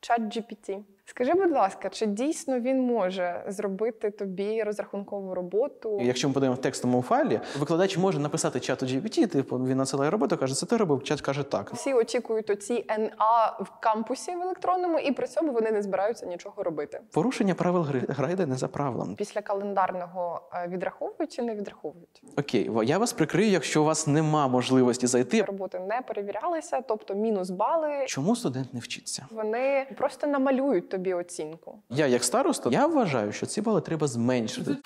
Chat GPT. Скажи, будь ласка, чи дійсно він може зробити тобі розрахункову роботу? Якщо ми подаємо в текстовому файлі, викладач може написати чату GPT, типу він надсилає роботу, каже, це ти робив, чат каже так. Всі очікують оці НА в кампусі в електронному, і при цьому вони не збираються нічого робити. Порушення правил гри гра не за правилом. Після календарного е, відраховують чи не відраховують? Окей, я вас прикрию, якщо у вас нема можливості зайти. Роботи не перевірялися, тобто мінус бали. Чому студент не вчиться? Вони просто намалюють тобі оцінку? Я, як староста, я вважаю, що ці бали треба зменшити.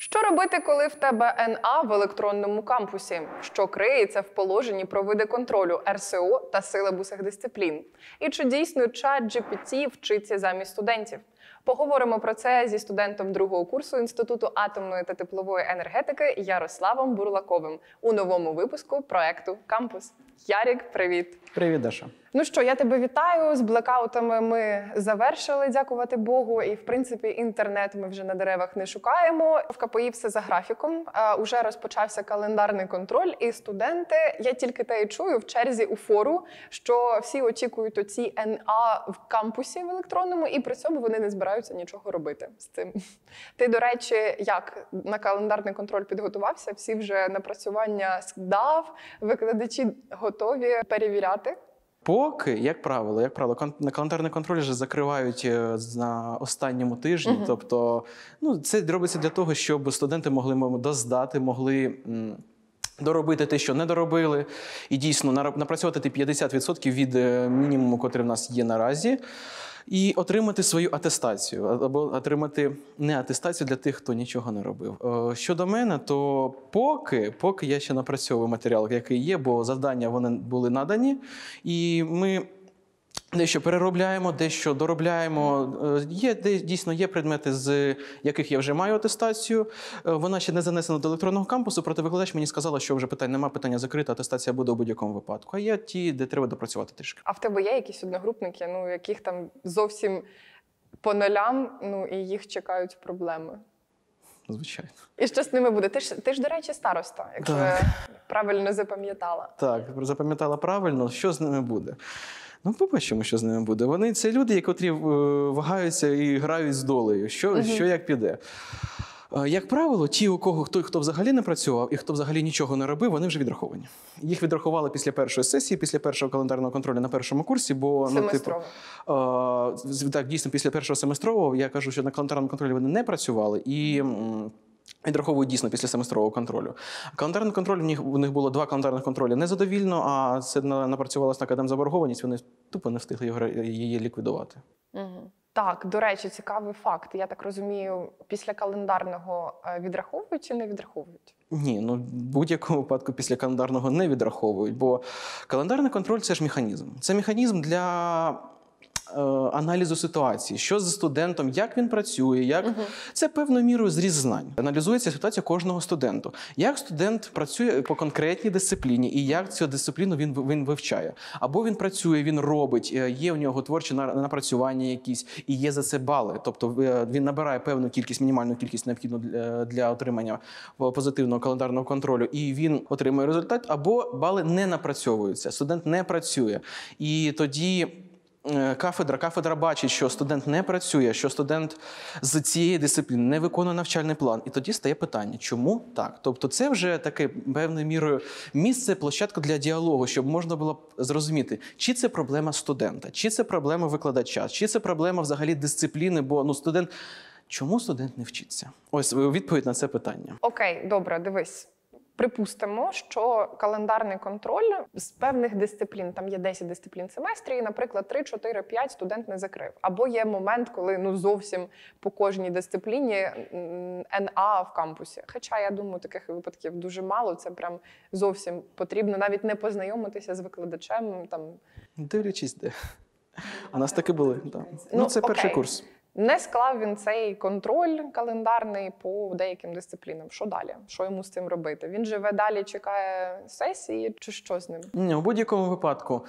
Що робити, коли в тебе НА в електронному кампусі, що криється в положенні про види контролю РСО та силабусах дисциплін? І чи дійсно чат GPT вчиться замість студентів? Поговоримо про це зі студентом другого курсу інституту атомної та теплової енергетики Ярославом Бурлаковим у новому випуску проекту Кампус. Ярік, привіт, привіт, Даша. Ну що, я тебе вітаю. З блекаутами ми завершили, дякувати Богу. І в принципі, інтернет ми вже на деревах не шукаємо. В КПІ все за графіком. А, уже розпочався календарний контроль. І студенти, я тільки те і чую в черзі у фору, що всі очікують оці НА в кампусі в електронному, і при цьому вони не збираються нічого робити з цим. Ти, до речі, як на календарний контроль підготувався? Всі вже напрацювання здав, викладачі готові перевіряти. Поки, як правило, як правило, на календарний контроль вже закривають е, на останньому тижні. Uh -huh. Тобто, ну це робиться для того, щоб студенти могли доздати, могли. Доробити те, що не доробили, і дійсно напрацювати 50% від е, мінімуму, котрий в нас є наразі і отримати свою атестацію, або отримати не атестацію для тих, хто нічого не робив. Е, щодо мене, то поки поки я ще напрацьовую матеріал, який є, бо завдання вони були надані, і ми. Дещо переробляємо, дещо доробляємо. Е, є дійсно є предмети, з яких я вже маю атестацію. Е, вона ще не занесена до електронного кампусу, проте викладач мені сказала, що вже питань немає, питання закрите, атестація буде у будь-якому випадку. А є ті, де треба допрацювати трішки. А в тебе є якісь одногрупники, ну яких там зовсім по нулям, ну і їх чекають проблеми. Звичайно, і що з ними буде? Ти ж ти ж до речі, староста, якщо так. правильно запам'ятала. Так, запам'ятала правильно, що з ними буде. Ну, побачимо, що з ними буде. Вони це люди, які е, вагаються і грають з долею, що, угу. що як піде. Е, як правило, ті, у кого хто хто взагалі не працював і хто взагалі нічого не робив, вони вже відраховані. Їх відрахували після першої сесії, після першого календарного контролю на першому курсі, бо ну, типу, а, е, так дійсно після першого семестрового я кажу, що на календарному контролі вони не працювали і. Відраховують дійсно після семестрового контролю. Календарний контроль в них у них було два календарних контролі незадовільно, а це напрацювалося на кадем заборгованість. Вони тупо не встигли її ліквідувати. Угу. Так, до речі, цікавий факт. Я так розумію, після календарного е, відраховують чи не відраховують? Ні, ну в будь-якому випадку після календарного не відраховують, бо календарний контроль це ж механізм. Це механізм для. Е, аналізу ситуації, що з студентом, як він працює, як угу. це певною мірою зрізнань. Аналізується ситуація кожного студенту. Як студент працює по конкретній дисципліні і як цю дисципліну він він вивчає? Або він працює, він робить, е, є у нього творчі напрацювання якісь і є за це бали. Тобто е, він набирає певну кількість, мінімальну кількість необхідну для отримання позитивного календарного контролю, і він отримує результат, або бали не напрацьовуються. Студент не працює і тоді. Е, кафедра, кафедра бачить, що студент не працює, що студент з цієї дисципліни не виконує навчальний план. І тоді стає питання, чому так? Тобто, це вже таке певною мірою місце, площадка для діалогу, щоб можна було зрозуміти, чи це проблема студента, чи це проблема викладача, чи це проблема взагалі дисципліни, бо ну студент. Чому студент не вчиться? Ось е, відповідь на це питання. Окей, добре, дивись. Припустимо, що календарний контроль з певних дисциплін, там є 10 дисциплін семестрі, і, наприклад, 3, 4, 5 студент не закрив. Або є момент, коли ну зовсім по кожній дисципліні НА в кампусі. Хоча я думаю, таких випадків дуже мало. Це прям зовсім потрібно навіть не познайомитися з викладачем. Там дивлячись, де а нас таки були. Да. Ну, ну це окей. перший курс. Не склав він цей контроль календарний по деяким дисциплінам. Що далі? Що йому з цим робити? Він живе далі, чекає сесії, чи що з ним? Ні, у будь-якому випадку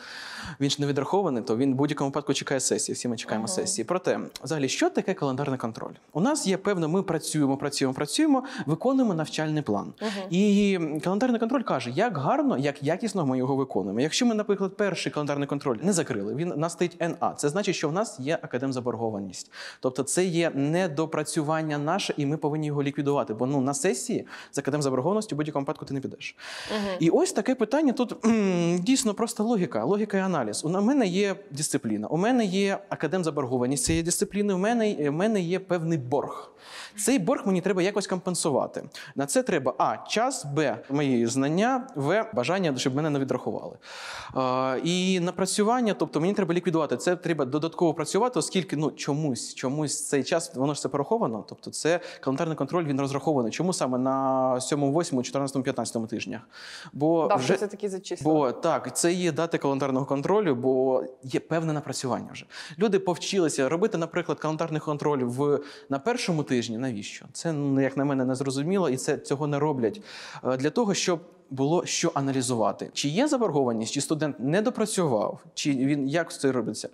він ж не відрахований, то він в будь-якому випадку чекає сесії. Всі ми чекаємо ага. сесії. Проте, взагалі, що таке календарний контроль? У нас є певно, ми працюємо, працюємо, працюємо, виконуємо навчальний план. Ага. І календарний контроль каже, як гарно, як якісно ми його виконуємо. Якщо ми, наприклад, перший календарний контроль не закрили, він настить НА. Це значить, що в нас є академзаборгованість. Тобто, це є недопрацювання наше, і ми повинні його ліквідувати. Бо ну на сесії з академ заборгованості в будь-якому випадку ти не підеш. Угу. І ось таке питання тут дійсно просто логіка, логіка і аналіз. У мене є дисципліна, у мене є академ заборгованість цієї дисципліни. У мене, у мене є певний борг. Цей борг мені треба якось компенсувати. На це треба а час, б мої знання, в бажання, щоб мене не відрахували. А, і напрацювання, тобто мені треба ліквідувати. Це треба додатково працювати, оскільки ну чомусь. чомусь чомусь цей час воно ж це пораховано. Тобто, це календарний контроль він розрахований. Чому саме на 7, 8, 14, 15 тижнях? Бо да, вже це такі зачислили. Бо так, це є дати календарного контролю, бо є певне напрацювання. Вже люди повчилися робити, наприклад, календарний контроль в на першому тижні. Навіщо це ну, як на мене не зрозуміло, і це цього не роблять е, для того, щоб було що аналізувати, чи є заборгованість, чи студент не допрацював, чи він як це робиться.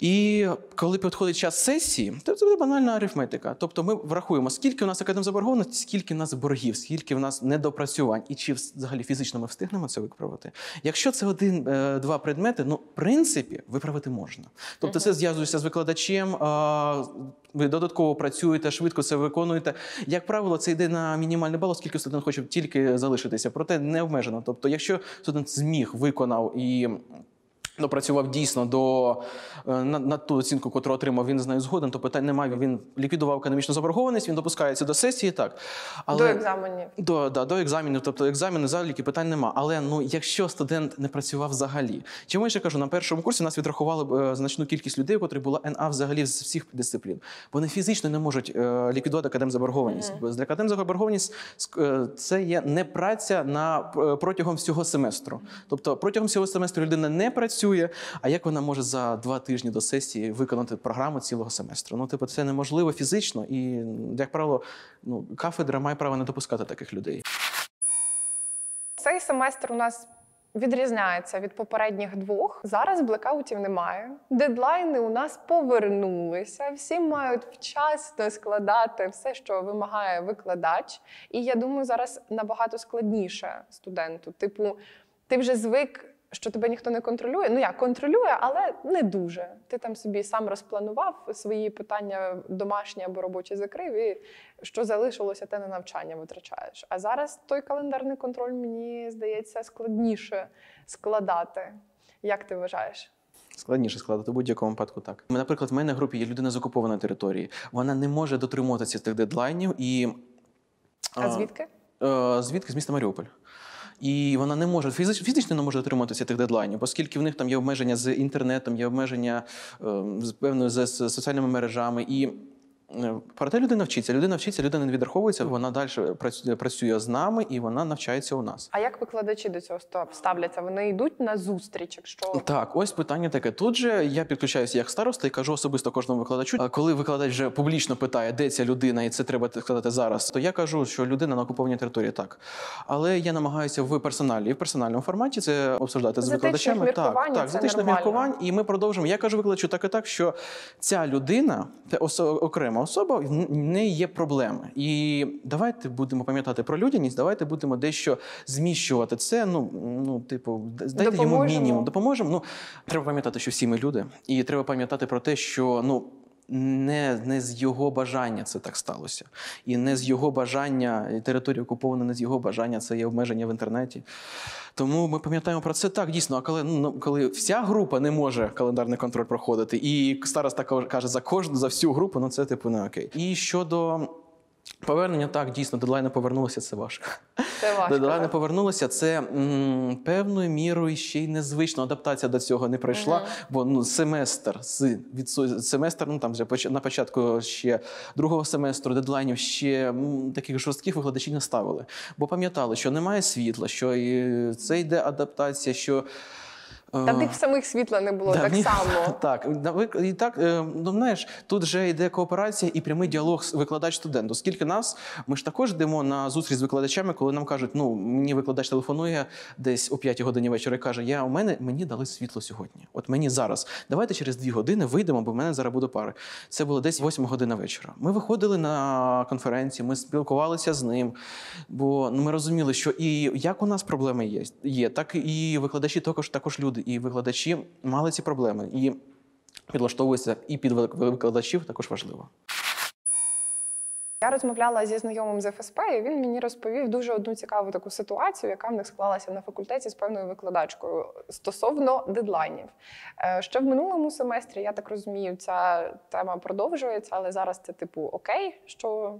І коли підходить час сесії, то це буде банальна арифметика. Тобто ми врахуємо, скільки у нас академ заборгованості, скільки у нас боргів, скільки в нас недопрацювань, і чи взагалі фізично ми встигнемо це виправити. Якщо це один-два е, предмети, ну в принципі виправити можна. Тобто, це зв'язується з викладачем, ви додатково працюєте, швидко це виконуєте. Як правило, це йде на мінімальний бал, оскільки студент хоче тільки залишитися, проте не обмежено. Тобто, якщо студент зміг виконав і допрацював дійсно до е, на, на ту оцінку, яку отримав, він з нею згоден, то питань немає. Він ліквідував економічну заборгованість, він допускається до сесії, так. Але, до екзаменів. До да, до екзаменів, тобто екзамени, заліки, питань нема. Але ну, якщо студент не працював взагалі, чому я ще кажу, на першому курсі нас відрахували е, значну кількість людей, котрі була НА взагалі з всіх дисциплін. Вони фізично не можуть е, ліквідувати академзаборгованість. Mm -hmm. Для академзаборгованість е, це є не праця на е, протягом всього семестру. Тобто протягом всього семестру людина не працює працює. А як вона може за два тижні до сесії виконати програму цілого семестру? Ну, типу, це неможливо фізично, і як правило, ну кафедра має право не допускати таких людей. Цей семестр у нас. Відрізняється від попередніх двох. Зараз блекаутів немає. Дедлайни у нас повернулися. Всі мають вчасно складати все, що вимагає викладач. І я думаю, зараз набагато складніше студенту. Типу, ти вже звик що тебе ніхто не контролює. Ну, як контролює, але не дуже. Ти там собі сам розпланував свої питання домашні або робочі закрив, і що залишилося, те на навчання витрачаєш. А зараз той календарний контроль, мені здається, складніше складати. Як ти вважаєш? Складніше складати в будь-якому випадку так. Наприклад, в мене на групі є людина з окупованої території. Вона не може дотримуватися цих дедлайнів і. А е, звідки? Е, звідки з міста Маріуполь і вона не може фізично не може дотримуватися тих дедлайнів, оскільки в них там є обмеження з інтернетом, є обмеження ем, з певною з соціальними мережами і. Е, проте людина вчиться, людина вчиться, людина не відраховується, вона далі працює з нами і вона навчається у нас. А як викладачі до цього ставляться? Вони йдуть на зустріч, якщо так, ось питання таке. Тут же я підключаюся як староста і кажу особисто кожному викладачу. А Коли викладач вже публічно питає, де ця людина, і це треба сказати зараз, то я кажу, що людина на окупованій території так. Але я намагаюся в персоналі і в персональному форматі це обсуждати з викладачами. Так, так, етичних міркувань, і ми продовжимо. Я кажу викладачу так і так, що ця людина це окремо окрема особа, в неї є проблеми. І давайте будемо пам'ятати про людяність, давайте будемо дещо зміщувати це. Ну, ну типу, дайте йому мінімум, допоможемо. Ну, Треба пам'ятати, що всі ми люди, і треба пам'ятати про те, що ну не не з його бажання це так сталося. І не з його бажання, і територія окупована, не з його бажання, це є обмеження в інтернеті. Тому ми пам'ятаємо про це так, дійсно. А коли ну, ну коли вся група не може календарний контроль проходити, і староста каже за кожну, за всю групу, ну це типу не окей. І щодо. Повернення так, дійсно, дедлайна повернулася, це важко. Це важко. Дедлайна повернулася, це м, певною мірою ще й незвично. Адаптація до цього не пройшла, угу. бо ну семестр з від семестр, ну там вже на початку ще другого семестру дедлайнів ще м, таких жорстких викладачів не ставили, бо пам'ятали, що немає світла, що і це йде адаптація. що та в е, самих світла не було да, так само. Так, і так е, ну знаєш, тут вже йде кооперація і прямий діалог з викладач-студент. Оскільки нас, ми ж також йдемо на зустріч з викладачами, коли нам кажуть, ну мені викладач телефонує десь о 5 годині вечора і каже: Я у мене мені дали світло сьогодні. От мені зараз. Давайте через 2 години вийдемо, бо в мене зараз буде пари. Це було десь 8 година вечора. Ми виходили на конференції, ми спілкувалися з ним, бо ну, ми розуміли, що і як у нас проблеми є, є так і викладачі також також люди люди і викладачі мали ці проблеми і підлаштовуються і під викладачів також важливо. Я розмовляла зі знайомим з ФСП, і він мені розповів дуже одну цікаву таку ситуацію, яка в них склалася на факультеті з певною викладачкою стосовно дедлайнів. Е, ще в минулому семестрі, я так розумію, ця тема продовжується, але зараз це типу окей, що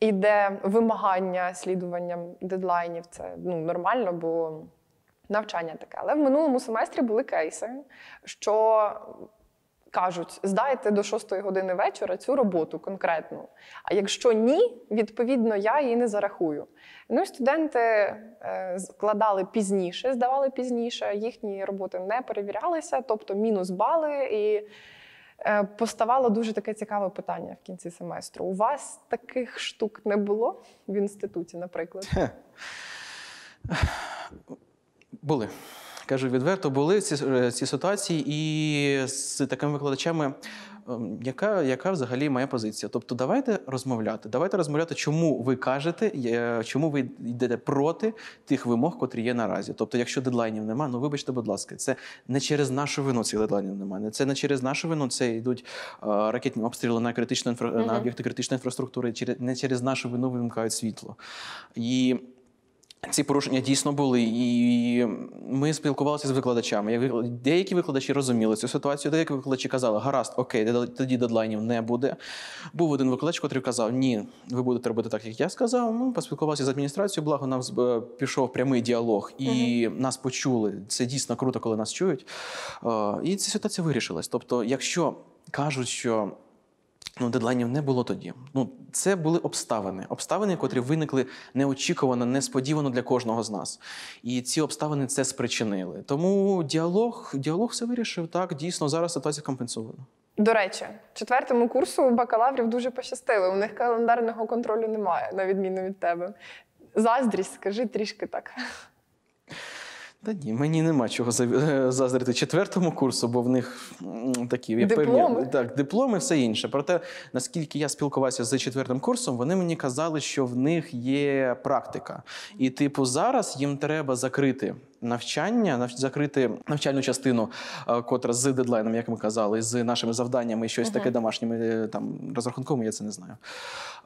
йде вимагання слідуванням дедлайнів. Це ну нормально, бо навчання таке. Але в минулому семестрі були кейси, що кажуть: здайте до 6 години вечора цю роботу конкретну. А якщо ні, відповідно я її не зарахую. Ну і студенти е, складали пізніше, здавали пізніше, їхні роботи не перевірялися, тобто мінус бали і. Е, поставало дуже таке цікаве питання в кінці семестру. У вас таких штук не було в інституті, наприклад? Були. Кажу, відверто були ці е, ці ситуації, і з такими викладачами, ем, яка яка взагалі моя позиція? Тобто, давайте розмовляти. Давайте розмовляти, чому ви кажете, чому ви йдете проти тих вимог, котрі є наразі. Тобто, якщо дедлайнів немає, ну вибачте, будь ласка, це не через нашу вину цих дедлайнів немає. Це не через нашу вину. Це йдуть е, ракетні обстріли на критичну інфра... mm -hmm. на об'єкти критичної інфраструктури, не через нашу вину вимкають світло. І ці порушення дійсно були, і ми спілкувалися з викладачами. Деякі викладачі розуміли цю ситуацію, деякі викладачі казали, гаразд, окей, тоді дедлайнів не буде. Був один викладач, який казав, ні, ви будете робити так, як я сказав. Ми поспілкувалися з адміністрацією, благо нам е, пішов прямий діалог, і угу. нас почули. Це дійсно круто, коли нас чують. Е, і ця ситуація вирішилась. Тобто, якщо кажуть, що Ну, дедлайнів не було тоді. Ну, це були обставини, обставини, котрі виникли неочікувано, несподівано для кожного з нас. І ці обставини це спричинили. Тому діалог, діалог все вирішив. Так, дійсно, зараз ситуація компенсована. До речі, четвертому курсу бакалаврів дуже пощастили. У них календарного контролю немає, на відміну від тебе. Заздрість, скажи трішки так. Та ні, мені нема чого е, заздрити четвертому курсу, бо в них такі я дипломи. певні так, дипломи, все інше. Проте, наскільки я спілкувався з четвертим курсом, вони мені казали, що в них є практика, і типу зараз їм треба закрити навчання, закрити навчальну частину, е, котра з дедлайном, як ми казали, з нашими завданнями, щось угу. таке домашніми е, там розрахунками, я це не знаю.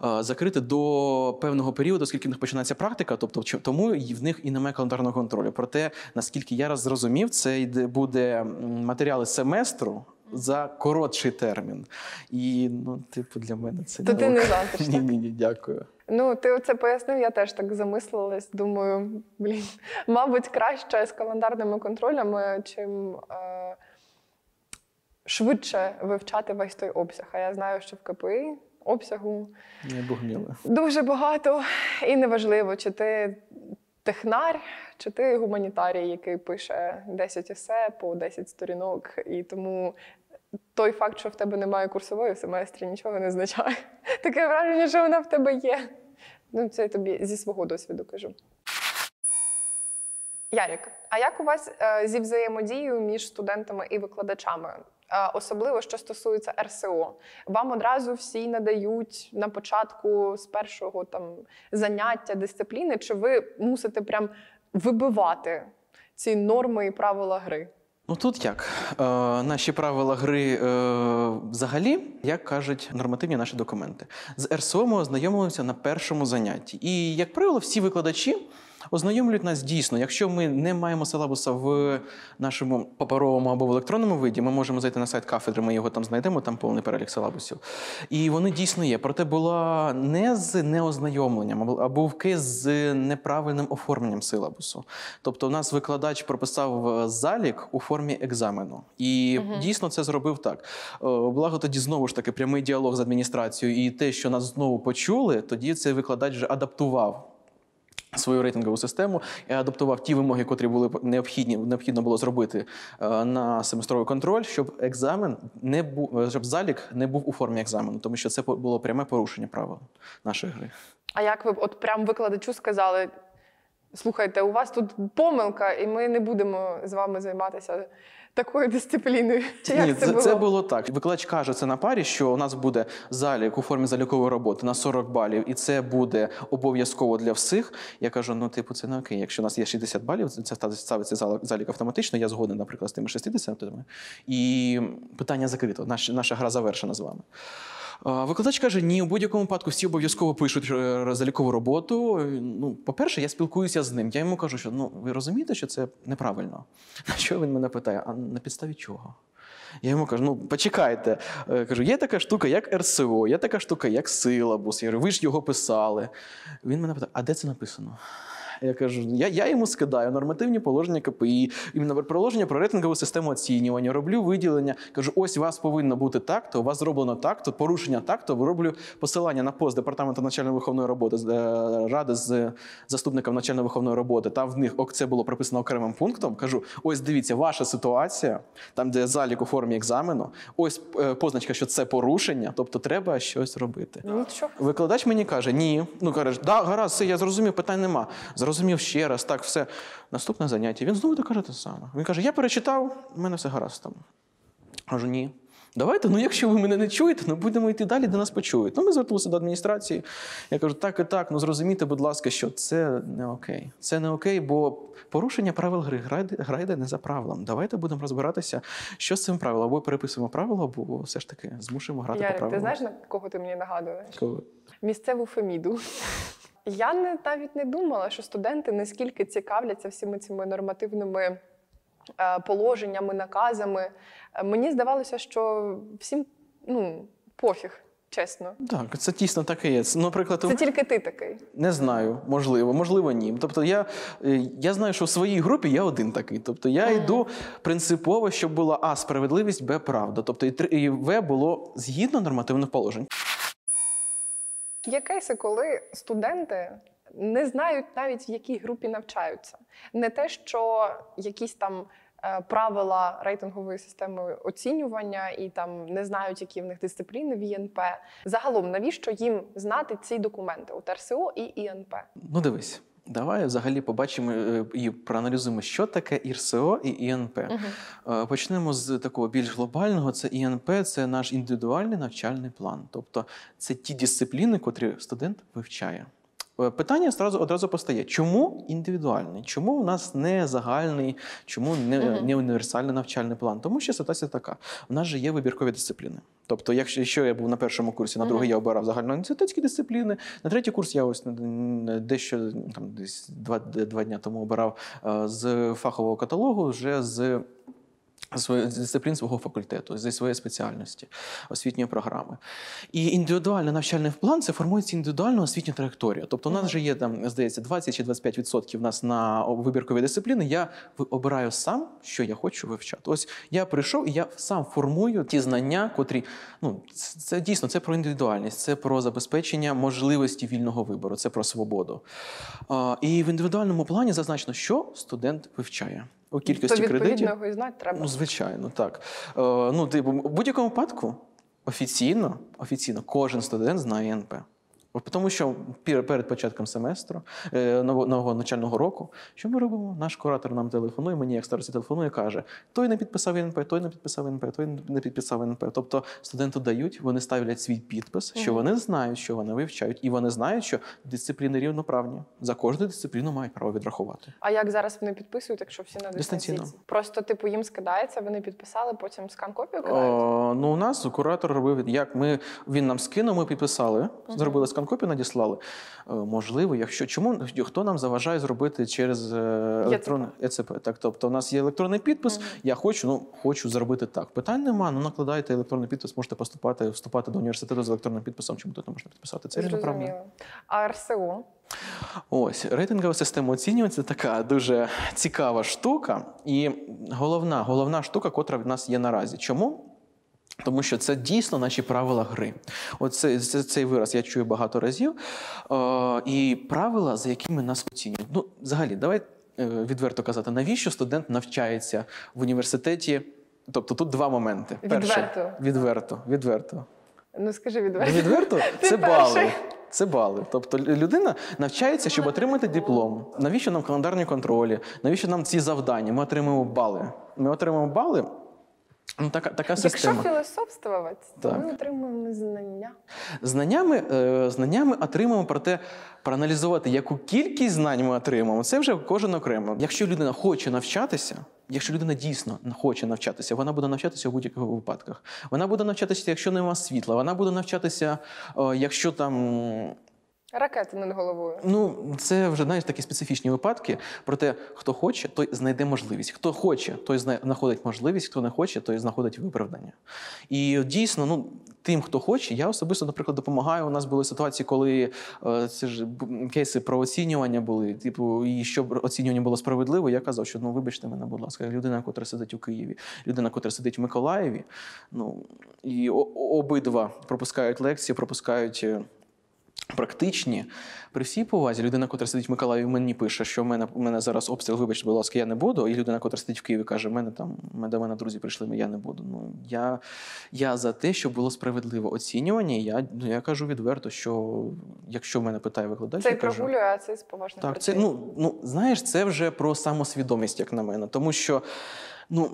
Е, закрити до певного періоду, оскільки в них починається практика, тобто тому в них і немає календарного контролю. Проте наскільки я раз зрозумів, це йде, буде матеріали семестру. За коротший термін, і ну, типу, для мене це То не ти не завтра. Ні, ні, ні, дякую. Ну, ти це пояснив, я теж так замислилась. Думаю, блін, мабуть, краще з календарними контролями, чим е, швидше вивчати весь той обсяг. А я знаю, що в КПІ обсягу Не дуже багато і неважливо, чи ти технар, чи ти гуманітарій, який пише 10 есе по 10 сторінок, і тому той факт, що в тебе немає курсової в семестрі, нічого не означає. Таке враження, що вона в тебе є. Ну, це я тобі зі свого досвіду кажу. Ярік, а як у вас е, зі взаємодією між студентами і викладачами? Е, особливо що стосується РСО, вам одразу всі надають на початку з першого там заняття дисципліни, чи ви мусите прям вибивати ці норми і правила гри? Ну тут як е, наші правила гри е, взагалі, як кажуть нормативні наші документи, з РСО ми ознайомилися на першому занятті. І, як правило, всі викладачі ознайомлюють нас дійсно. Якщо ми не маємо силабуса в нашому паперовому або в електронному виді, ми можемо зайти на сайт кафедри, ми його там знайдемо, там повний перелік силабусів. І вони дійсно є. Проте була не з неознайомленням, а бувки з неправильним оформленням силабусу. Тобто, у нас викладач прописав е, залік у формі екзамену, і угу. дійсно це зробив так. Е, благо тоді знову ж таки прямий діалог з адміністрацією і те, що нас знову почули, тоді цей викладач вже адаптував свою рейтингову систему і адаптував ті вимоги, котрі були необхідні, необхідно було зробити е, на семестровий контроль, щоб екзамен не був е, щоб залік не був у формі екзамену, тому що це було пряме порушення правил нашої гри. А як ви от прям викладачу сказали? Слухайте, у вас тут помилка, і ми не будемо з вами займатися такою дисципліною. Чи як це, це було? це було так. Викладач каже це на парі, що у нас буде залік у формі залікової роботи на 40 балів, і це буде обов'язково для всіх. Я кажу: ну, типу, це не окей. Якщо у нас є 60 балів, це ставиться залік автоматично. Я згоден, наприклад, з тими 60 -ми. І питання закрито. Наша, наша гра завершена з вами. Викладач каже: ні, у будь-якому випадку всі обов'язково пишуть е, залікову роботу. Ну, по-перше, я спілкуюся з ним. Я йому кажу, що ну ви розумієте, що це неправильно. На що він мене питає? А на підставі чого? Я йому кажу, ну почекайте. Е, кажу, є така штука, як РСО, є така штука, як силабус. Я говорю, ви ж його писали. Він мене питає, а де це написано? Я кажу, я я йому скидаю нормативні положення КПІ, іменно проложення про рейтингову систему оцінювання, роблю виділення. Кажу, ось у вас повинно бути так, то у вас зроблено так, то порушення так, то роблю посилання на пост департаменту навчально-виховної роботи е, ради з заступником навчально-виховної роботи. Там в них ок, це було прописано окремим пунктом. Кажу, ось дивіться, ваша ситуація, там де залік у формі екзамену, ось е, позначка, що це порушення, тобто треба щось робити. Нічого. Ну, Викладач мені каже, ні. Ну каже, да, гаразд, все, я зрозумів, питань нема зрозумів ще раз, так, все. Наступне заняття. Він знову каже те саме. Він каже: Я перечитав, у мене все гаразд там. Кажу, ні. Давайте, ну якщо ви мене не чуєте, ну будемо йти далі, де нас почують. Ну, ми звернулися до адміністрації. Я кажу, так і так, ну зрозумійте, будь ласка, що це не окей. Це не окей, бо порушення правил гри грайде не за правилом. Давайте будемо розбиратися, що з цим правилом. Або переписуємо правила, або все ж таки змушуємо грати Ярик, по правилам. Ти знаєш, на кого ти мені нагадуєш? Кого? Місцеву Феміду. Я не навіть не думала, що студенти наскільки цікавляться всіми цими нормативними е, положеннями, наказами. Е, мені здавалося, що всім ну, пофіг. Чесно, так це тісно так і є. Наприклад, це тільки ти такий. Не знаю, можливо, можливо, ні. Тобто, я е, я знаю, що в своїй групі я один такий. Тобто я mm. йду принципово, щоб була а справедливість, б правда. Тобто і В було згідно нормативних положень. Є кейси, коли студенти не знають навіть в якій групі навчаються, не те, що якісь там. Е, правила рейтингової системи оцінювання і там не знають, які в них дисципліни в ІНП. Загалом, навіщо їм знати ці документи у ТРСО і ІНП? Ну дивись, Давай взагалі побачимо е, і проаналізуємо, що таке ІРСО і ІНП. Угу. Почнемо з такого більш глобального: це ІНП, це наш індивідуальний навчальний план. Тобто це ті дисципліни, котрі студент вивчає. Е, питання одразу одразу постає: чому індивідуальний? Чому у нас не загальний, чому не не універсальний навчальний план? Тому що ситуація така: в нас же є вибіркові дисципліни. Тобто, якщо що я був на першому курсі, на другий я обирав загальноінститутські дисципліни, на третій курс я ось дещо там десь два, два дня тому обирав е, з фахового каталогу вже з. Свої дисциплін свого факультету, зі своєї спеціальності освітньої програми. І індивідуальний навчальний план це формується індивідуальна освітня траєкторія. Тобто, у нас вже є там, здається, 20 чи 25% в нас на вибіркові дисципліни. Я обираю сам, що я хочу вивчати. Ось я прийшов і я сам формую ті знання, котрі ну це дійсно це про індивідуальність, це про забезпечення можливості вільного вибору, це про свободу. І в індивідуальному плані зазначено, що студент вивчає у кількості То, кредитів. і знати треба. Ну, звичайно, так. Е, ну, типу, у будь-якому випадку офіційно, офіційно кожен студент знає НП. Тому що перед початком семестру е, нового навчального року, що ми робимо? Наш куратор нам телефонує, мені як старості телефонує, каже: той не підписав НП, той не підписав НП, той не підписав НП. Тобто студенту дають, вони ставлять свій підпис, що вони знають, що вони вивчають, і вони знають, що дисципліни рівноправні. За кожну дисципліну мають право відрахувати. А як зараз вони підписують, якщо всі на дистанційно? Просто типу їм скидається, вони підписали, потім скан копію е, кидають? О, Ну у нас куратор робив як ми він нам скинув, ми підписали, зробили скан копію надіслали. Е, можливо, якщо чому хто нам заважає зробити через е, електронне ЕЦП? Так, тобто, у нас є електронний підпис. Mm -hmm. Я хочу, ну хочу зробити так. Питань нема, ну накладайте електронний підпис, можете поступати, вступати до університету з електронним підписом. Чому тут не можна підписати? Це рівноправно. А РСУ. Ось рейтингова система оцінювань це така дуже цікава штука, і головна, головна штука, котра в нас є наразі. Чому? Тому що це дійсно наші правила гри. Оце цей вираз я чую багато разів. Е, і правила, за якими нас оцінюють. Ну, взагалі, давай е, відверто казати, навіщо студент навчається в університеті? Тобто тут два моменти. Перше, відверто. Відверто. Відверто. Ну скажи ну, відверто. Відверто це бали. Це бали. Тобто людина навчається, щоб отримати диплом. Навіщо нам календарні контролі? Навіщо нам ці завдання? Ми отримуємо бали. Ми отримуємо бали. Ну, така така система. Якщо філософствувати, то так. ми отримуємо знання. Знаннями е, знаннями отримуємо проте проаналізувати, яку кількість знань ми отримуємо, це вже кожен окремо. Якщо людина хоче навчатися, якщо людина дійсно хоче навчатися, вона буде навчатися в будь-яких випадках. Вона буде навчатися, якщо нема світла, вона буде навчатися, е, якщо там Ракети над головою. Ну, це вже знаєш такі специфічні випадки. Проте, хто хоче, той знайде можливість. Хто хоче, той знаходить можливість, хто не хоче, той знаходить виправдання. І дійсно, ну тим, хто хоче, я особисто, наприклад, допомагаю. У нас були ситуації, коли е, це ж кейси про оцінювання були. Типу, і щоб оцінювання було справедливо, я казав, що ну вибачте мене, будь ласка, людина, котра сидить у Києві, людина, котра сидить в Миколаєві. Ну і обидва пропускають лекції, пропускають. Е, Практичні при всій повазі людина, котра сидить в Миколаїві, мені пише, що в мене в мене зараз обстріл, вибачте, будь ласка, я не буду. І людина, котра сидить в Києві, каже, мене там ми до мене друзі прийшли, я не буду. Ну я я за те, щоб було справедливо оцінювання. Я ну, я кажу відверто, що якщо мене питає викладач, це я прогулює, а це з поважних так. Це ну ну знаєш, це вже про самосвідомість, як на мене, тому що ну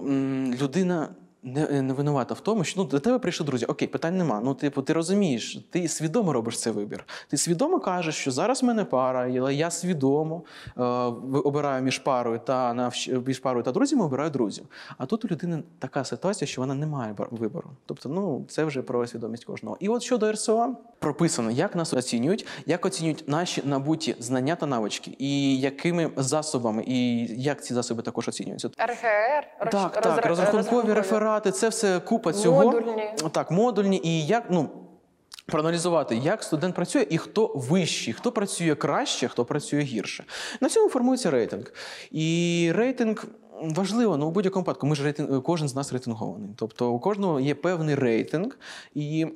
людина не е, не винувата в тому, що ну до тебе прийшли друзі. Окей, питань нема. Ну, типу, ти розумієш, ти свідомо робиш цей вибір. Ти свідомо кажеш, що зараз в мене пара, але я свідомо е, обираю між парою та навч... між парою та друзями, обираю друзів. А тут у людини така ситуація, що вона не має вибору. Тобто, ну це вже про свідомість кожного. І от щодо РСО прописано, як нас оцінюють, як оцінюють наші набуті знання та навички, і якими засобами, і як ці засоби також оцінюються. РГР, так, роз... так, розрахункові реферати квадрати, це все купа цього. Модульні. Так, модульні і як ну. Проаналізувати, як студент працює і хто вищий, хто працює краще, хто працює гірше. На цьому формується рейтинг. І рейтинг важливо, ну у будь-якому випадку, ми ж рейтинг, кожен з нас рейтингований. Тобто у кожного є певний рейтинг. і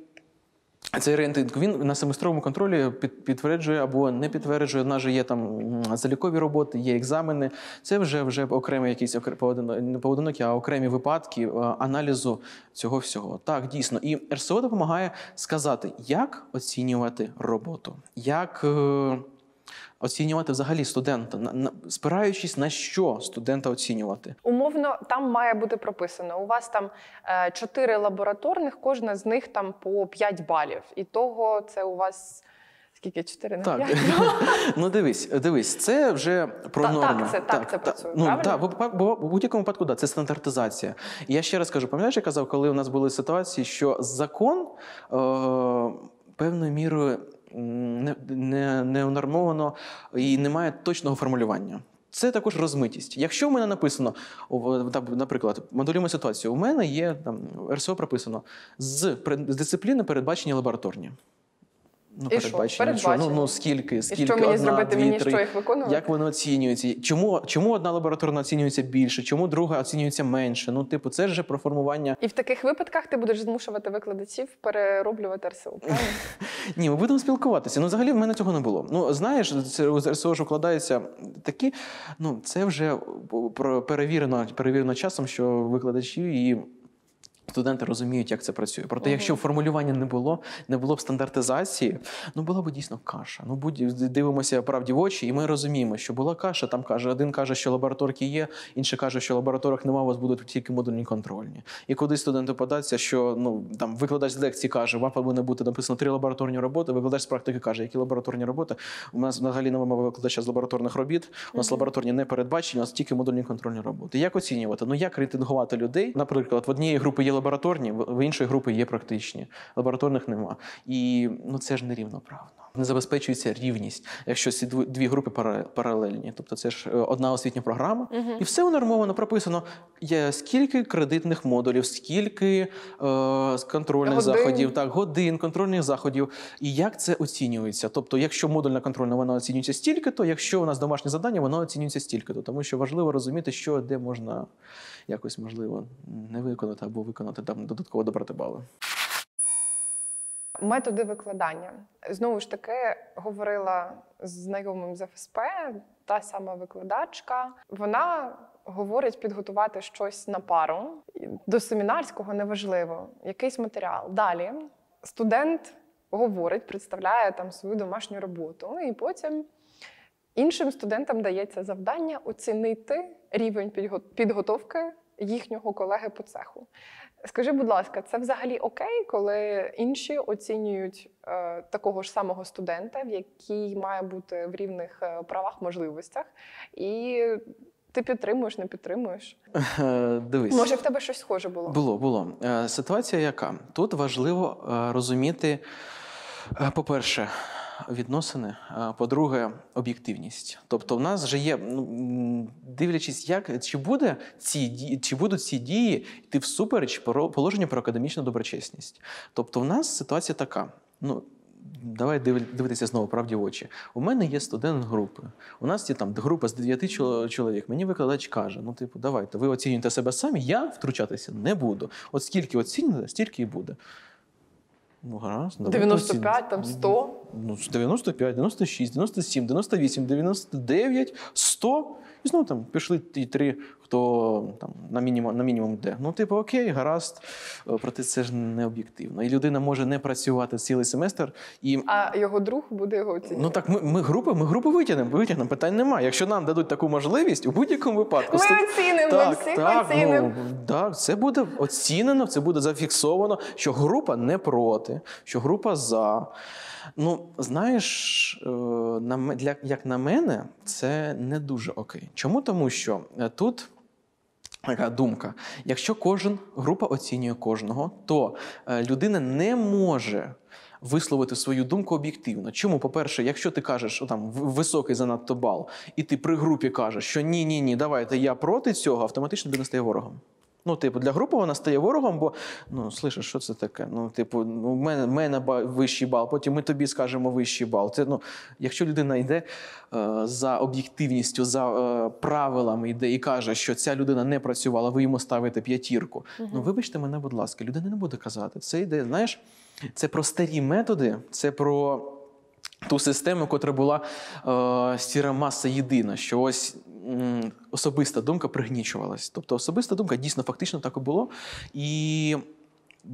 цей рейтинг він на семестровому контролі підтверджує або не підтверджує. У нас же є там залікові роботи, є екзамени. Це вже вже окремі якісь не поодинокі, а окремі випадки е, аналізу цього всього. Так, дійсно, і РСО допомагає сказати, як оцінювати роботу, як. Е, оцінювати взагалі студента, спираючись на що студента оцінювати? Умовно, там має бути прописано. У вас там е, чотири лабораторних, кожна з них там по 5 балів. І того це у вас. Скільки чотири на Так. ну дивись, дивись, це вже про Та, норми. Так, це так, так це працює. Ну правильно? так, бо в будь-якому випадку да, це стандартизація. І я ще раз кажу, пам'ятаєш, я казав, коли у нас були ситуації, що закон е- певною мірою не, і немає точного формулювання. Це також розмитість. Якщо в мене написано, наприклад, моделюємо ситуацію, у мене є там РСО прописано з з дисципліни передбачені лабораторні. Ну, і передбачення. Що? Що? Ну, ну скільки, скільки і що мені одна, зробити, дві, мені три. що їх виконувати? Як вони оцінюються? Чому чому одна лабораторна оцінюється більше, чому друга оцінюється менше? Ну, типу, це вже про формування. І в таких випадках ти будеш змушувати викладачів перероблювати РСУ. Ні, ми будемо спілкуватися. Ну, взагалі в мене цього не було. Ну, знаєш, це з РСО ж укладаються такі. Ну, це вже е, перевірено, перевірено часом, що викладачі і. Студенти розуміють, як це працює. Проте, якщо формулювання не було, не було б стандартизації, ну була б дійсно каша. Ну будь дивимося правді в очі, і ми розуміємо, що була каша. Там каже, один каже, що лабораторки є, інший каже, що лабораторок немає, у вас будуть тільки модульні контрольні. І куди студенти податься, що ну там викладач з лекції каже, вам повинно бути написано три лабораторні роботи. Викладач з практики каже, які лабораторні роботи. У нас взагалі нема викладача з лабораторних робіт. У нас лабораторні не передбачені, у нас тільки модульні контрольні роботи. Як оцінювати? Ну як рейтингувати людей? Наприклад, в однієї групи є лабораторні, в іншої групи є практичні. Лабораторних нема. І ну це ж нерівноправно не забезпечується рівність, якщо ці дві групи паралельні. Тобто це ж е, одна освітня програма, угу. і все унормовано прописано. Є скільки кредитних модулів, скільки е, контрольних годин. заходів, так годин, контрольних заходів, і як це оцінюється. Тобто, якщо модульна контрольна вона оцінюється стільки, то якщо у нас домашнє завдання, воно оцінюється стільки, то тому що важливо розуміти, що де можна якось можливо не виконати або виконати там додатково добрати бали. Методи викладання знову ж таки говорила з знайомим з ФСП, та сама викладачка. Вона говорить підготувати щось на пару до семінарського, неважливо, якийсь матеріал. Далі студент говорить, представляє там свою домашню роботу, ну і потім іншим студентам дається завдання оцінити рівень підготовки їхнього колеги по цеху. Скажи, будь ласка, це взагалі окей, коли інші оцінюють е, такого ж самого студента, в який має бути в рівних е, правах можливостях, і ти підтримуєш, не підтримуєш? Дивись. Може, в тебе щось схоже було? Було, було. Е, ситуація яка? Тут важливо е, розуміти, по-перше, відносини. По-друге, об'єктивність. Тобто, в нас вже є, ну, дивлячись, як чи буде ці чи будуть ці дії йти всупереч положенню про академічну доброчесність. Тобто, в нас ситуація така. Ну, Давай дивитися знову правді в очі. У мене є студент групи. У нас є там група з 9 чоловік. Мені викладач каже: ну, типу, давайте, ви оцінюєте себе самі, я втручатися не буду. От скільки оцінюєте, стільки і буде. Ну, гаразд. 95, там 100. Ну, 95, 96, 97, 98, 99, 100. І знову там пішли ті три хто там на мінімум на мінімум де. Ну, типу, окей, гаразд, е, проте це ж не об'єктивно. І людина може не працювати цілий семестр. І... А його друг буде його оцінювати? Ну так, ми ми групи, ми групу витягнемо, витягнемо. Питань немає. Якщо нам дадуть таку можливість, у будь-якому випадку. Ми оцінимо, так, ми всіх так, ну, оцінимо. Ну, так, це буде оцінено, це буде зафіксовано, що група не проти, що група за. Ну, знаєш, е, для, як на мене, це не дуже окей. Чому? Тому що е, тут Така думка? Якщо кожен група оцінює кожного, то е, людина не може висловити свою думку об'єктивно. Чому, по-перше, якщо ти кажеш, там високий занадто бал, і ти при групі кажеш, що ні, ні, ні, давайте я проти цього, автоматично ти не стає ворогом. Ну, типу, для групи вона стає ворогом, бо ну слышиш, що це таке? Ну, типу, у ну, мене мене вищий бал, потім ми тобі скажемо вищий бал. Це ну, якщо людина йде е, за об'єктивністю, за е, правилами йде і каже, що ця людина не працювала, ви йому ставите п'ятірку. Угу. Ну вибачте мене, будь ласка, людина не буде казати. Це йде, знаєш, це про старі методи, це про. Ту систему, котра була е, сіра маса єдина, що ось особиста думка пригнічувалась. Тобто особиста думка дійсно фактично так і було. І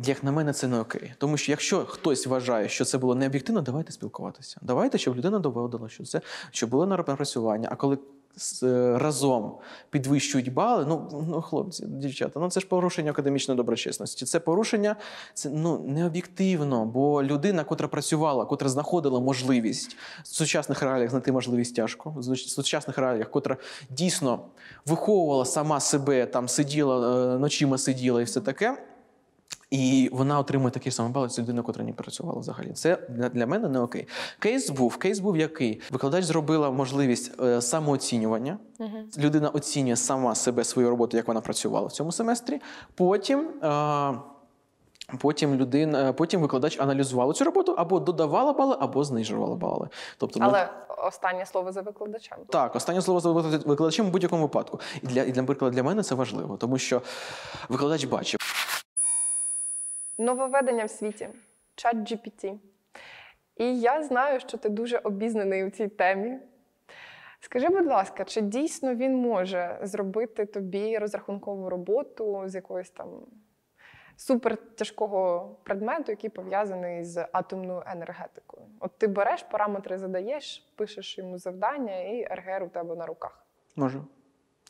як на мене, це не окей. Тому що якщо хтось вважає, що це було необ'єктивно, давайте спілкуватися. Давайте, щоб людина доводила, що це що було на напрацювання. А коли Е, разом підвищують бали. Ну ну хлопці, дівчата, ну це ж порушення академічної доброчесності. Це порушення це ну не об'єктивно, бо людина, котра працювала, котра знаходила можливість в сучасних реаліях знайти можливість тяжко, в сучасних реаліях, котра дійсно виховувала сама себе, там сиділа е, ночима сиділа і все таке. І вона отримує такий самий бал, як людина, котра не працювала взагалі. Це для мене не окей. Кейс був, кейс був який. Викладач зробила можливість е, самооцінювання. uh Людина оцінює сама себе свою роботу, як вона працювала в цьому семестрі. Потім. Е- Потім людина, е, потім викладач аналізувала цю роботу або додавала бали, або знижувала бали. Тобто, ну, але ми... останнє слово за викладачем. Так, останнє слово за викладачем в будь-якому випадку. І для і для наприклад, для мене це важливо, тому що викладач бачив. Нововведення в світі, чат GPT. І я знаю, що ти дуже обізнаний у цій темі. Скажи, будь ласка, чи дійсно він може зробити тобі розрахункову роботу з якогось там супертяжкого предмету, який пов'язаний з атомною енергетикою? От ти береш параметри, задаєш, пишеш йому завдання, і РГР у тебе на руках. Можу.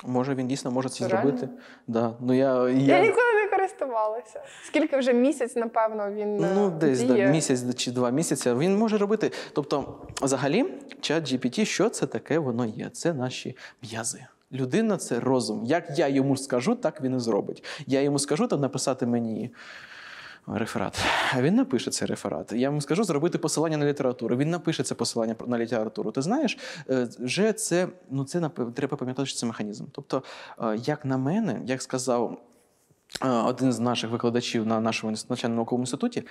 Може, він дійсно може це зробити. Да. Ну, я, Я я... ніколи не користувалася. Скільки вже місяць, напевно, він. Ну, е, десь да, місяць чи два місяці він може робити. Тобто, взагалі, чат GPT, що це таке воно є? Це наші м'язи. Людина це розум. Як я йому скажу, так він і зробить. Я йому скажу там написати мені реферат. А він напише цей реферат. Я вам скажу зробити посилання на літературу. Він напише це посилання на літературу. Ти знаєш, е, вже це ну це треба пам'ятати, що це механізм. Тобто, е, як на мене, як сказав е, один з наших викладачів на нашому навчальному науковому інституті,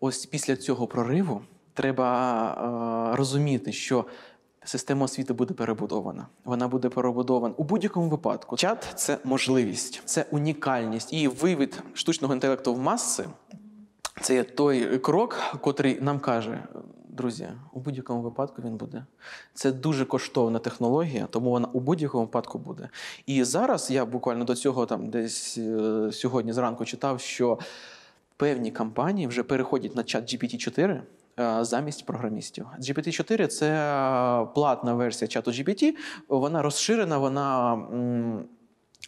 ось після цього прориву треба розуміти, що Система освіти буде перебудована. Вона буде перебудована у будь-якому випадку. Чат це можливість, це унікальність і вивід штучного інтелекту в маси. Це є той крок, котрий нам каже, друзі, у будь-якому випадку він буде. Це дуже коштовна технологія, тому вона у будь-якому випадку буде. І зараз я буквально до цього там десь е, сьогодні зранку читав, що певні компанії вже переходять на чат GPT-4. Е, замість програмістів. GPT-4 це е, платна версія чату GPT, Вона розширена, вона.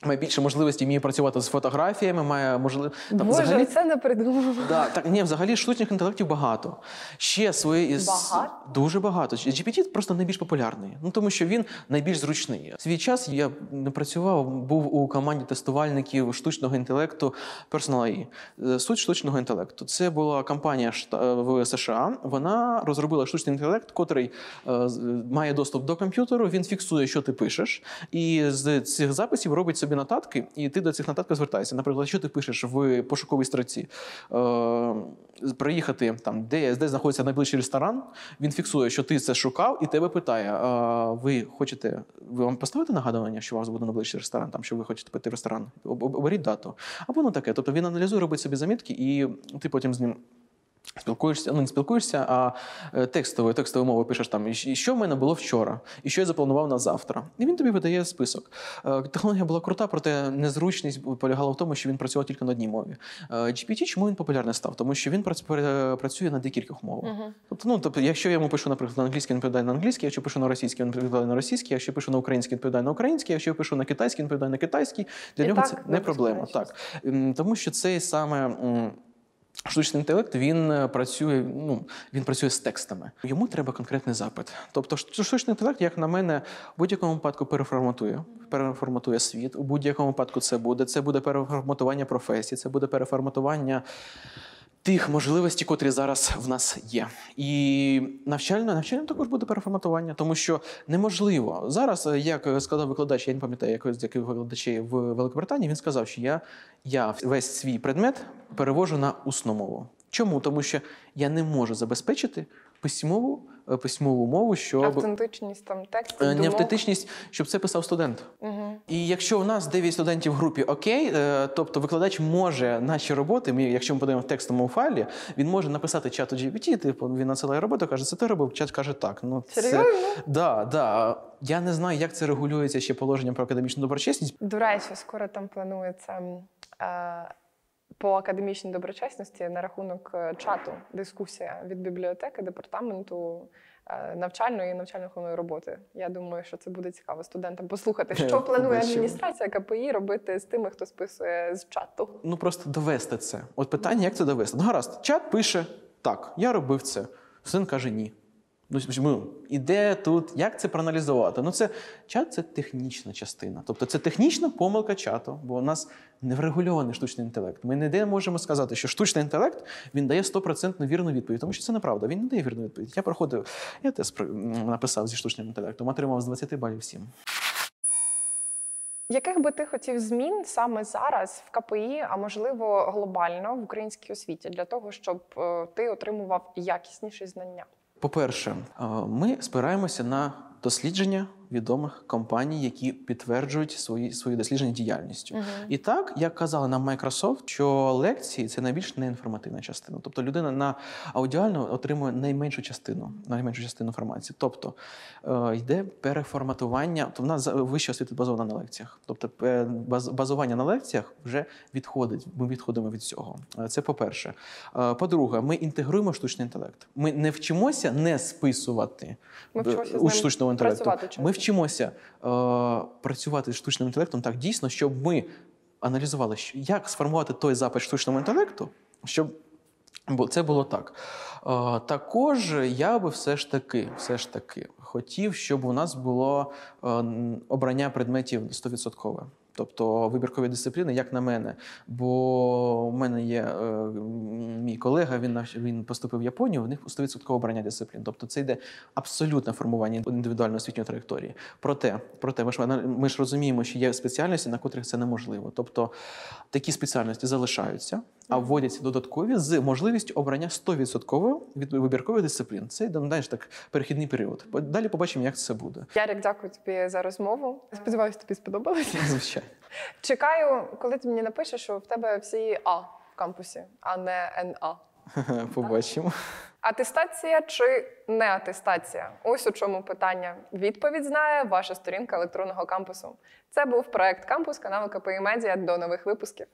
Має більше можливості вміє працювати з фотографіями, має можливість там Боже, взагалі... це не придумав. Да, так ні, взагалі штучних інтелектів багато. Ще свої багато? дуже багато. GPT просто найбільш популярний. Ну тому що він найбільш зручний. Свій час я не працював, був у команді тестувальників штучного інтелекту Personal AI. Е, суть штучного інтелекту. Це була компанія е, в США. Вона розробила штучний інтелект, котрий е, має доступ до комп'ютеру. Він фіксує, що ти пишеш, і з цих записів робить собі собі нотатки, і ти до цих нотатків звертаєшся. Наприклад, що ти пишеш в пошуковій строці? Е, Приїхати там, де де знаходиться найближчий ресторан. Він фіксує, що ти це шукав, і тебе питає: е, ви хочете ви вам поставити нагадування, що у вас буде найближчий ресторан, там що ви хочете пити в ресторан? Оберіть дату. Або ну таке. Тобто він аналізує, робить собі замітки, і ти потім з ним. Спілкуєшся, ну не спілкуєшся, а е, текстовою текстовою мовою пишеш там, і що в мене було вчора, і що я запланував на завтра. І він тобі видає список. Е, технологія була крута, проте незручність полягала в тому, що він працював тільки на одній мові. Е, GPT, чому він популярний став? Тому що він працює на декількох мовах. Uh -huh. Тобто, ну тобто, якщо я йому пишу, наприклад, на англійський, він відповідає на англійський, якщо пишу на російський, він відповідає на російський, якщо пишу на український, він відповідає на український, якщо я пишу на китайський, він відповідає на китайський. Для і нього так, це не проблема. Так тому що це саме. Штучний інтелект він е, працює. Ну він працює з текстами. Йому треба конкретний запит. Тобто, штучний інтелект, як на мене, в будь-якому випадку переформатує. Переформатує світ у будь-якому випадку. Це буде. Це буде переформатування професії, це буде переформатування тих можливостей, котрі зараз в нас є. І навчально навчально також буде переформатування, тому що неможливо зараз, е, як сказав викладач, я не пам'ятаю з яких викладачей в Великобританії. Він сказав, що я, я весь свій предмет перевожу на усну мову. Чому? Тому що я не можу забезпечити письмову. Е, письмову мову, щоб автентичність там тексту не автентичність, щоб це писав студент. Угу. І якщо в нас 9 студентів в групі окей, е, тобто викладач може наші роботи, ми, якщо ми подаємо в текстовому файлі, він може написати чату GPT, типу він надсилає роботу, каже, це ти робив, чат каже так. Ну це Серйозно? да, да. Я не знаю, як це регулюється ще положенням про академічну доброчесність. До речі, скоро там планується. Е, по академічній доброчесності на рахунок е, чату дискусія від бібліотеки департаменту е, навчальної і навчально-виховної роботи. Я думаю, що це буде цікаво студентам послухати, що е, планує адміністрація КПІ робити з тими, хто списує з чату. Ну просто довести це. От питання, як це довести? Ну гаразд, чат пише так, я робив це. Син каже ні. Ну, ну І де тут, як це проаналізувати? Ну, це чат це технічна частина. Тобто це технічна помилка чату, бо у нас не врегульований штучний інтелект. Ми не можемо сказати, що штучний інтелект він дає 100% вірну відповідь, тому що це неправда. Він не дає вірну відповідь. Я проходив, я тест написав зі штучним інтелектом, отримав з 20 балів 7. Яких би ти хотів змін саме зараз в КПІ, а можливо глобально в українській освіті, для того, щоб е, ти отримував якісніші знання? По-перше, е, ми спираємося на дослідження відомих компаній, які підтверджують свої свої дослідження діяльністю. Uh-huh. І так як казали нам Microsoft, що лекції це найбільш неінформативна частина. Тобто людина на аудіально отримує найменшу частину, найменшу частину інформації. Тобто е, йде переформатування. то в нас вища освіта базована на лекціях. Тобто, базування на лекціях вже відходить. Ми відходимо від цього. Е, це по перше. Е, по-друге, ми інтегруємо штучний інтелект. Ми не вчимося не списувати ми вчимося з штучного інтелекту. Працювати, ми вчимося е, працювати з штучним інтелектом так дійсно, щоб ми аналізували, як сформувати той запит штучному інтелекту, щоб це було так. Е, також я би все ж таки все ж таки хотів, щоб у нас було е, обрання предметів 100%. Тобто вибіркові дисципліни, як на мене. Бо у мене є е, мій колега, він він поступив в Японію, в них 100% обрання дисциплін. Тобто це йде абсолютне формування індивідуальної освітньої траєкторії. Проте, проте ми ж ми ж розуміємо, що є спеціальності, на котрих це неможливо. Тобто такі спеціальності залишаються, а вводяться додаткові з можливістю обрання 100% від вибіркових дисциплін. Це ну, знаєш, так перехідний період. Далі побачимо, як це буде. Ярик, дякую тобі за розмову. Сподіваюся, тобі сподобалося. Звичайно. Чекаю, коли ти мені напишеш, що в тебе всі А в кампусі, а не НА. Побачимо. Атестація чи не атестація? Ось у чому питання. Відповідь знає ваша сторінка електронного кампусу. Це був проект кампус каналу КПІ Медіа. До нових випусків.